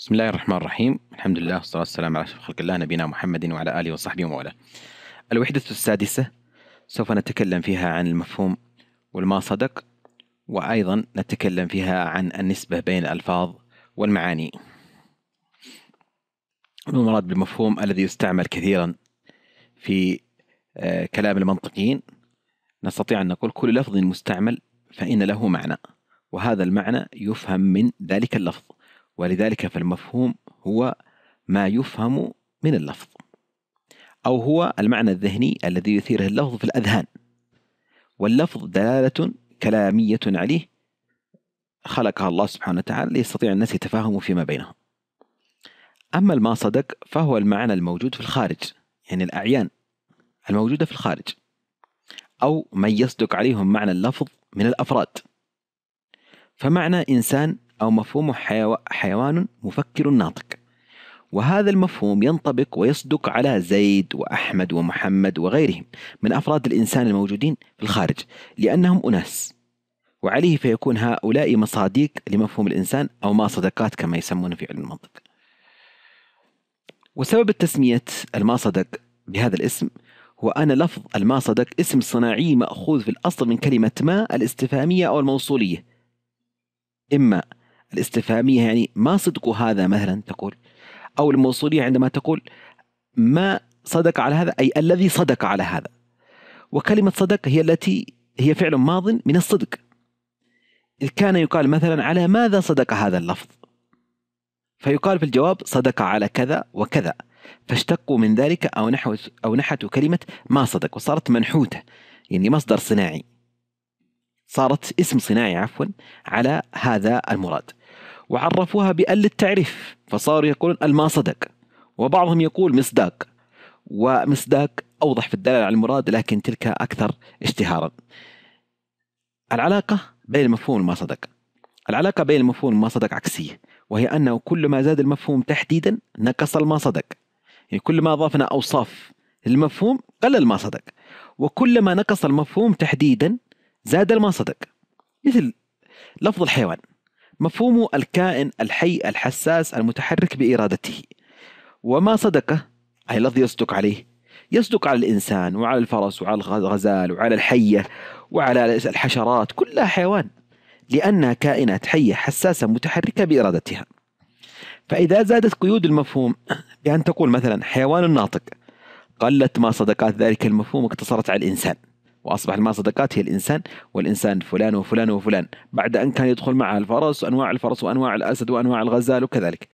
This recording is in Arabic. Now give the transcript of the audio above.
بسم الله الرحمن الرحيم الحمد لله والصلاة والسلام على أشرف خلق الله نبينا محمد وعلى آله وصحبه وموالاه الوحدة السادسة سوف نتكلم فيها عن المفهوم والما صدق وأيضا نتكلم فيها عن النسبة بين الألفاظ والمعاني المراد بالمفهوم الذي يستعمل كثيرا في آه، كلام المنطقيين نستطيع أن نقول كل لفظ مستعمل فإن له معنى وهذا المعنى يفهم من ذلك اللفظ ولذلك فالمفهوم هو ما يفهم من اللفظ أو هو المعنى الذهني الذي يثيره اللفظ في الأذهان واللفظ دلالة كلامية عليه خلقها الله سبحانه وتعالى ليستطيع الناس يتفاهموا فيما بينهم أما الما صدق فهو المعنى الموجود في الخارج يعني الأعيان الموجودة في الخارج أو من يصدق عليهم معنى اللفظ من الأفراد فمعنى إنسان أو مفهوم حيو... حيوان مفكر ناطق وهذا المفهوم ينطبق ويصدق على زيد وأحمد ومحمد وغيرهم من أفراد الإنسان الموجودين في الخارج لأنهم أناس وعليه فيكون هؤلاء مصادق لمفهوم الإنسان أو ما صدقات كما يسمونه في علم المنطق وسبب تسمية الما صدق بهذا الاسم هو أن لفظ الما صدق اسم صناعي مأخوذ في الأصل من كلمة ما الاستفهامية أو الموصولية إما الاستفهامية يعني ما صدق هذا مثلا تقول أو الموصولية عندما تقول ما صدق على هذا أي الذي صدق على هذا وكلمة صدق هي التي هي فعل ماض من الصدق كان يقال مثلا على ماذا صدق هذا اللفظ فيقال في الجواب صدق على كذا وكذا فاشتقوا من ذلك أو نحو أو نحتوا كلمة ما صدق وصارت منحوتة يعني مصدر صناعي صارت اسم صناعي عفوا على هذا المراد وعرفوها بأل التعريف فصاروا يقولون الماصدق وبعضهم يقول مصداق ومصداق أوضح في الدلالة على المراد لكن تلك أكثر اشتهارا العلاقة بين المفهوم وما صدق العلاقة بين المفهوم وما صدق عكسية وهي أنه كل ما زاد المفهوم تحديدا نقص الما صدق يعني كل ما أضافنا أوصاف للمفهوم قلل ما صدق وكل ما نقص المفهوم تحديدا زاد الما صدق مثل لفظ الحيوان مفهوم الكائن الحي الحساس المتحرك بإرادته وما صدقه أي الذي يصدق عليه يصدق على الإنسان وعلى الفرس وعلى الغزال وعلى الحية وعلى الحشرات كلها حيوان لأنها كائنات حية حساسة متحركة بإرادتها فإذا زادت قيود المفهوم بأن تقول مثلا حيوان ناطق قلت ما صدقات ذلك المفهوم اقتصرت على الإنسان وأصبح المصدقات هي الإنسان والإنسان فلان وفلان وفلان بعد أن كان يدخل معها الفرس وأنواع الفرس وأنواع الأسد وأنواع الغزال وكذلك